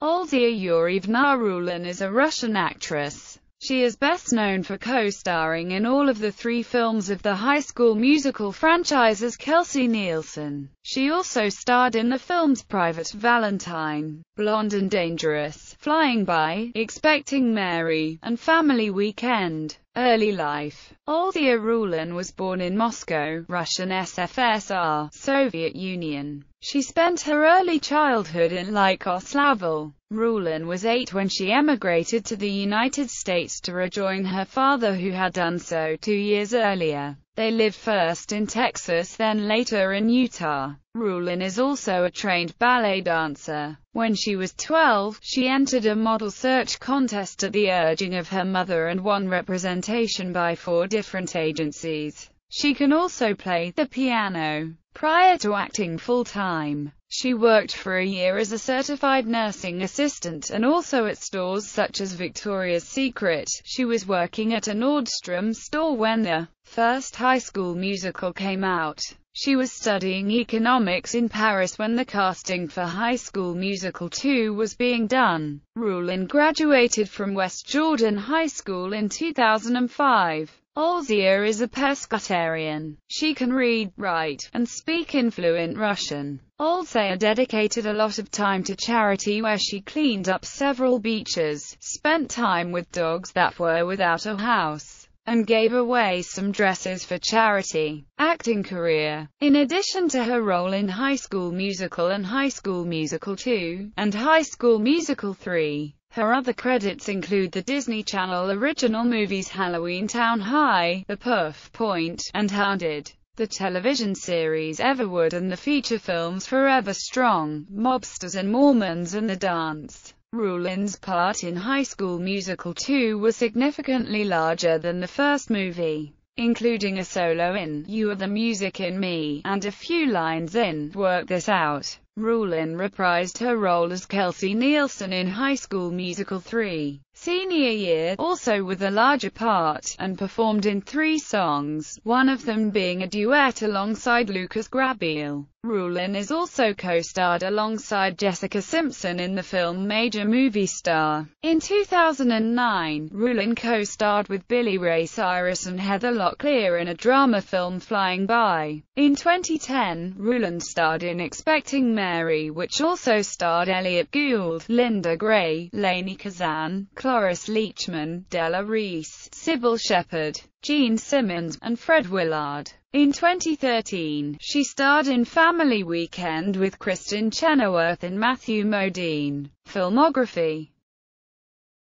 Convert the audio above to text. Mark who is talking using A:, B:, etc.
A: Olzia Yurievna Rulin is a Russian actress. She is best known for co-starring in all of the three films of the High School Musical franchise as Kelsey Nielsen. She also starred in the films Private Valentine, Blonde and Dangerous, Flying By, Expecting Mary, and Family Weekend. Early life Olzia Rulin was born in Moscow, Russian SFSR, Soviet Union. She spent her early childhood in Lycoslavl. Rulin was eight when she emigrated to the United States to rejoin her father who had done so two years earlier. They lived first in Texas then later in Utah. Rulin is also a trained ballet dancer. When she was 12, she entered a model search contest at the urging of her mother and won representation by four different agencies. She can also play the piano. Prior to acting full-time, she worked for a year as a certified nursing assistant and also at stores such as Victoria's Secret. She was working at a Nordstrom store when the first high school musical came out. She was studying economics in Paris when the casting for High School Musical 2 was being done. Rulin graduated from West Jordan High School in 2005. Olzia is a pescatarian. She can read, write, and speak fluent Russian. Olzia dedicated a lot of time to charity where she cleaned up several beaches, spent time with dogs that were without a house, and gave away some dresses for charity. Acting career In addition to her role in High School Musical and High School Musical 2, and High School Musical 3, her other credits include the Disney Channel original movies Halloween Town High, The Puff Point, and Hounded. the television series Everwood and the feature films Forever Strong, Mobsters and Mormons and The Dance. Rowland's part in High School Musical 2 was significantly larger than the first movie, including a solo in You Are the Music in Me, and a few lines in Work This Out. Rulin reprised her role as Kelsey Nielsen in High School Musical 3, senior year, also with a larger part, and performed in three songs, one of them being a duet alongside Lucas Grabeel. Rulin is also co-starred alongside Jessica Simpson in the film Major Movie Star. In 2009, Rulin co-starred with Billy Ray Cyrus and Heather Locklear in a drama film Flying By. In 2010, Rulin starred in Expecting Men Mary which also starred Elliot Gould, Linda Gray, Lainey Kazan, Cloris Leachman, Della Reese, Sybil Shepherd, Jean Simmons, and Fred Willard. In 2013, she starred in Family Weekend with Kristen Chenoweth and Matthew Modine. Filmography